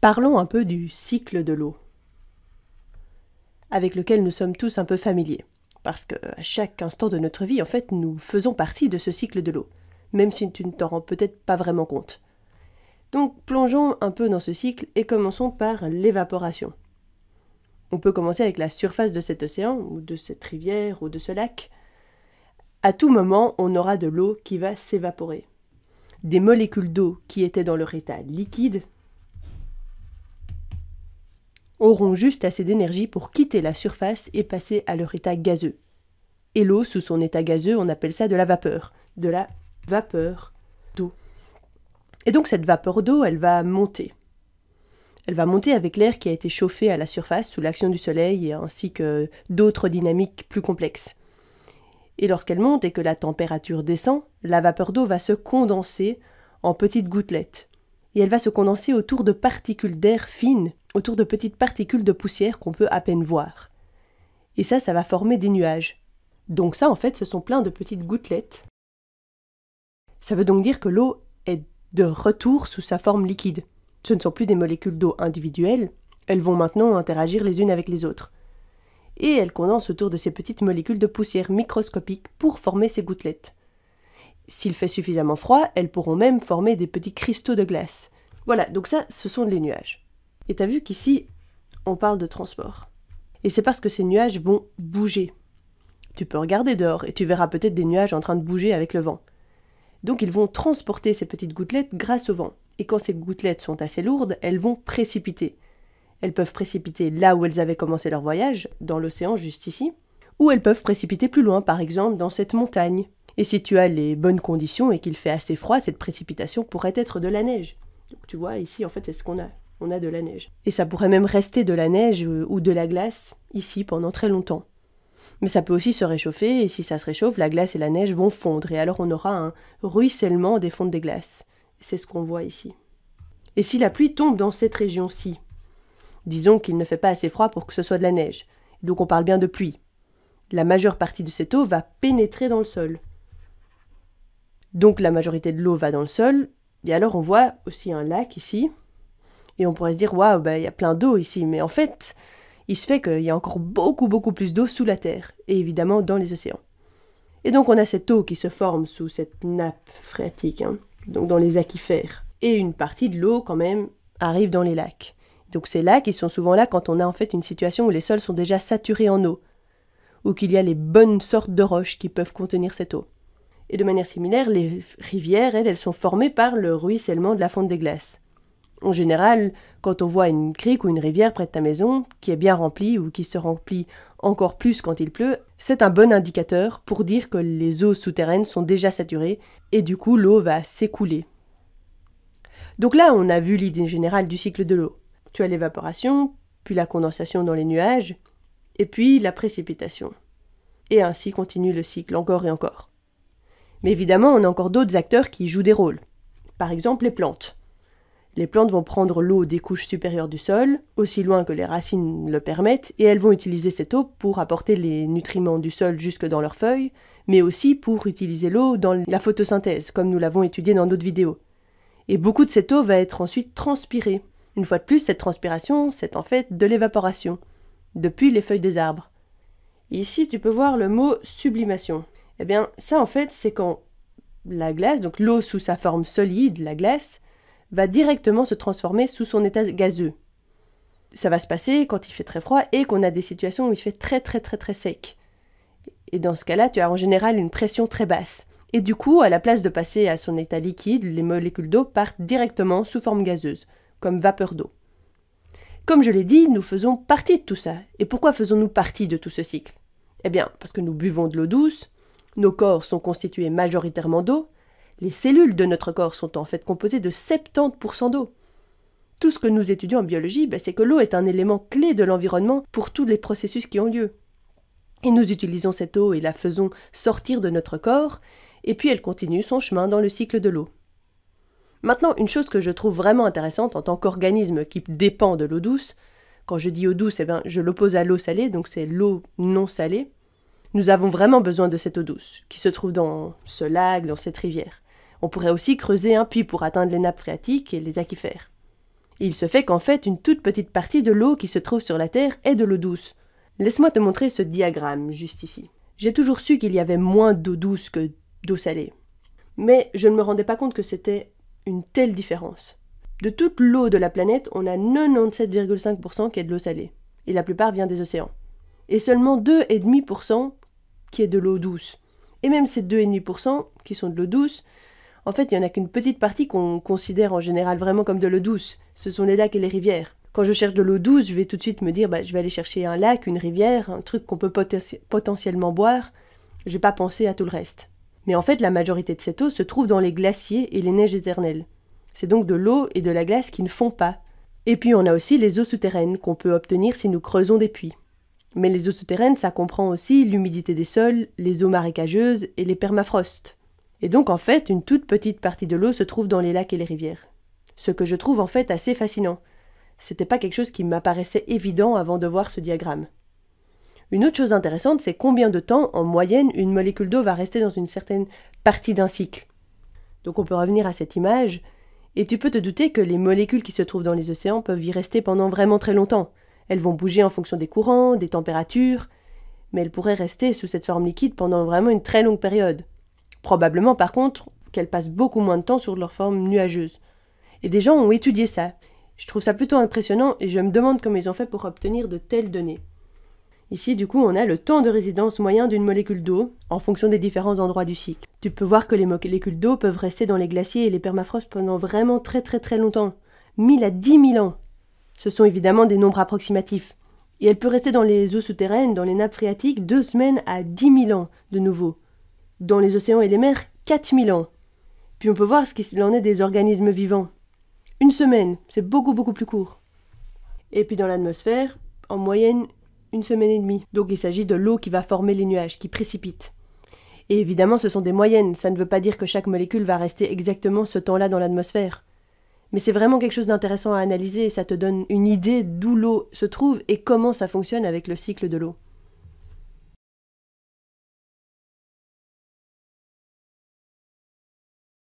Parlons un peu du cycle de l'eau, avec lequel nous sommes tous un peu familiers, parce qu'à chaque instant de notre vie, en fait, nous faisons partie de ce cycle de l'eau, même si tu ne t'en rends peut-être pas vraiment compte. Donc plongeons un peu dans ce cycle et commençons par l'évaporation. On peut commencer avec la surface de cet océan, ou de cette rivière, ou de ce lac. À tout moment, on aura de l'eau qui va s'évaporer. Des molécules d'eau qui étaient dans leur état liquide auront juste assez d'énergie pour quitter la surface et passer à leur état gazeux. Et l'eau, sous son état gazeux, on appelle ça de la vapeur, de la vapeur d'eau. Et donc cette vapeur d'eau, elle va monter. Elle va monter avec l'air qui a été chauffé à la surface sous l'action du soleil ainsi que d'autres dynamiques plus complexes. Et lorsqu'elle monte et que la température descend, la vapeur d'eau va se condenser en petites gouttelettes. Et elle va se condenser autour de particules d'air fines autour de petites particules de poussière qu'on peut à peine voir. Et ça, ça va former des nuages. Donc ça, en fait, ce sont plein de petites gouttelettes. Ça veut donc dire que l'eau est de retour sous sa forme liquide. Ce ne sont plus des molécules d'eau individuelles, elles vont maintenant interagir les unes avec les autres. Et elles condensent autour de ces petites molécules de poussière microscopiques pour former ces gouttelettes. S'il fait suffisamment froid, elles pourront même former des petits cristaux de glace. Voilà, donc ça, ce sont les nuages. Et t'as vu qu'ici, on parle de transport. Et c'est parce que ces nuages vont bouger. Tu peux regarder dehors et tu verras peut-être des nuages en train de bouger avec le vent. Donc ils vont transporter ces petites gouttelettes grâce au vent. Et quand ces gouttelettes sont assez lourdes, elles vont précipiter. Elles peuvent précipiter là où elles avaient commencé leur voyage, dans l'océan juste ici, ou elles peuvent précipiter plus loin, par exemple dans cette montagne. Et si tu as les bonnes conditions et qu'il fait assez froid, cette précipitation pourrait être de la neige. Donc tu vois, ici, en fait, c'est ce qu'on a on a de la neige. Et ça pourrait même rester de la neige euh, ou de la glace ici pendant très longtemps. Mais ça peut aussi se réchauffer, et si ça se réchauffe, la glace et la neige vont fondre, et alors on aura un ruissellement des fontes des glaces. C'est ce qu'on voit ici. Et si la pluie tombe dans cette région-ci Disons qu'il ne fait pas assez froid pour que ce soit de la neige, donc on parle bien de pluie. La majeure partie de cette eau va pénétrer dans le sol. Donc la majorité de l'eau va dans le sol, et alors on voit aussi un lac ici, et on pourrait se dire, waouh, bah, il y a plein d'eau ici. Mais en fait, il se fait qu'il y a encore beaucoup, beaucoup plus d'eau sous la Terre, et évidemment dans les océans. Et donc on a cette eau qui se forme sous cette nappe phréatique, hein, donc dans les aquifères. Et une partie de l'eau quand même arrive dans les lacs. Donc ces lacs, ils sont souvent là quand on a en fait une situation où les sols sont déjà saturés en eau, ou qu'il y a les bonnes sortes de roches qui peuvent contenir cette eau. Et de manière similaire, les rivières, elles, elles sont formées par le ruissellement de la fonte des glaces. En général, quand on voit une crique ou une rivière près de ta maison, qui est bien remplie ou qui se remplit encore plus quand il pleut, c'est un bon indicateur pour dire que les eaux souterraines sont déjà saturées et du coup l'eau va s'écouler. Donc là, on a vu l'idée générale du cycle de l'eau. Tu as l'évaporation, puis la condensation dans les nuages, et puis la précipitation. Et ainsi continue le cycle encore et encore. Mais évidemment, on a encore d'autres acteurs qui jouent des rôles. Par exemple, les plantes. Les plantes vont prendre l'eau des couches supérieures du sol, aussi loin que les racines le permettent, et elles vont utiliser cette eau pour apporter les nutriments du sol jusque dans leurs feuilles, mais aussi pour utiliser l'eau dans la photosynthèse, comme nous l'avons étudié dans d'autres vidéos. Et beaucoup de cette eau va être ensuite transpirée. Une fois de plus, cette transpiration, c'est en fait de l'évaporation, depuis les feuilles des arbres. Ici, tu peux voir le mot sublimation. Eh bien, ça en fait, c'est quand la glace, donc l'eau sous sa forme solide, la glace, va directement se transformer sous son état gazeux. Ça va se passer quand il fait très froid et qu'on a des situations où il fait très très très très sec. Et dans ce cas-là, tu as en général une pression très basse. Et du coup, à la place de passer à son état liquide, les molécules d'eau partent directement sous forme gazeuse, comme vapeur d'eau. Comme je l'ai dit, nous faisons partie de tout ça. Et pourquoi faisons-nous partie de tout ce cycle Eh bien, parce que nous buvons de l'eau douce, nos corps sont constitués majoritairement d'eau, les cellules de notre corps sont en fait composées de 70% d'eau. Tout ce que nous étudions en biologie, ben, c'est que l'eau est un élément clé de l'environnement pour tous les processus qui ont lieu. Et nous utilisons cette eau et la faisons sortir de notre corps, et puis elle continue son chemin dans le cycle de l'eau. Maintenant, une chose que je trouve vraiment intéressante en tant qu'organisme qui dépend de l'eau douce, quand je dis eau douce, eh ben, je l'oppose à l'eau salée, donc c'est l'eau non salée, nous avons vraiment besoin de cette eau douce qui se trouve dans ce lac, dans cette rivière. On pourrait aussi creuser un puits pour atteindre les nappes phréatiques et les aquifères. Il se fait qu'en fait, une toute petite partie de l'eau qui se trouve sur la Terre est de l'eau douce. Laisse-moi te montrer ce diagramme juste ici. J'ai toujours su qu'il y avait moins d'eau douce que d'eau salée. Mais je ne me rendais pas compte que c'était une telle différence. De toute l'eau de la planète, on a 97,5% qui est de l'eau salée, et la plupart vient des océans. Et seulement 2,5% qui est de l'eau douce. Et même ces 2,5% qui sont de l'eau douce en fait, il n'y en a qu'une petite partie qu'on considère en général vraiment comme de l'eau douce. Ce sont les lacs et les rivières. Quand je cherche de l'eau douce, je vais tout de suite me dire, bah, je vais aller chercher un lac, une rivière, un truc qu'on peut potentiellement boire. Je n'ai pas pensé à tout le reste. Mais en fait, la majorité de cette eau se trouve dans les glaciers et les neiges éternelles. C'est donc de l'eau et de la glace qui ne font pas. Et puis on a aussi les eaux souterraines qu'on peut obtenir si nous creusons des puits. Mais les eaux souterraines, ça comprend aussi l'humidité des sols, les eaux marécageuses et les permafrosts. Et donc en fait, une toute petite partie de l'eau se trouve dans les lacs et les rivières. Ce que je trouve en fait assez fascinant. C'était pas quelque chose qui m'apparaissait évident avant de voir ce diagramme. Une autre chose intéressante, c'est combien de temps, en moyenne, une molécule d'eau va rester dans une certaine partie d'un cycle. Donc on peut revenir à cette image, et tu peux te douter que les molécules qui se trouvent dans les océans peuvent y rester pendant vraiment très longtemps. Elles vont bouger en fonction des courants, des températures, mais elles pourraient rester sous cette forme liquide pendant vraiment une très longue période. Probablement, par contre, qu'elles passent beaucoup moins de temps sur leur forme nuageuse. Et des gens ont étudié ça. Je trouve ça plutôt impressionnant et je me demande comment ils ont fait pour obtenir de telles données. Ici, du coup, on a le temps de résidence moyen d'une molécule d'eau en fonction des différents endroits du cycle. Tu peux voir que les molécules d'eau peuvent rester dans les glaciers et les permafrosts pendant vraiment très très très longtemps. 1000 à 10 000 ans. Ce sont évidemment des nombres approximatifs. Et elle peut rester dans les eaux souterraines, dans les nappes phréatiques, deux semaines à 10 000 ans de nouveau dans les océans et les mers 4000 ans. Puis on peut voir ce qu'il en est des organismes vivants. Une semaine, c'est beaucoup beaucoup plus court. Et puis dans l'atmosphère, en moyenne, une semaine et demie. Donc il s'agit de l'eau qui va former les nuages, qui précipite. Et évidemment, ce sont des moyennes, ça ne veut pas dire que chaque molécule va rester exactement ce temps-là dans l'atmosphère. Mais c'est vraiment quelque chose d'intéressant à analyser ça te donne une idée d'où l'eau se trouve et comment ça fonctionne avec le cycle de l'eau.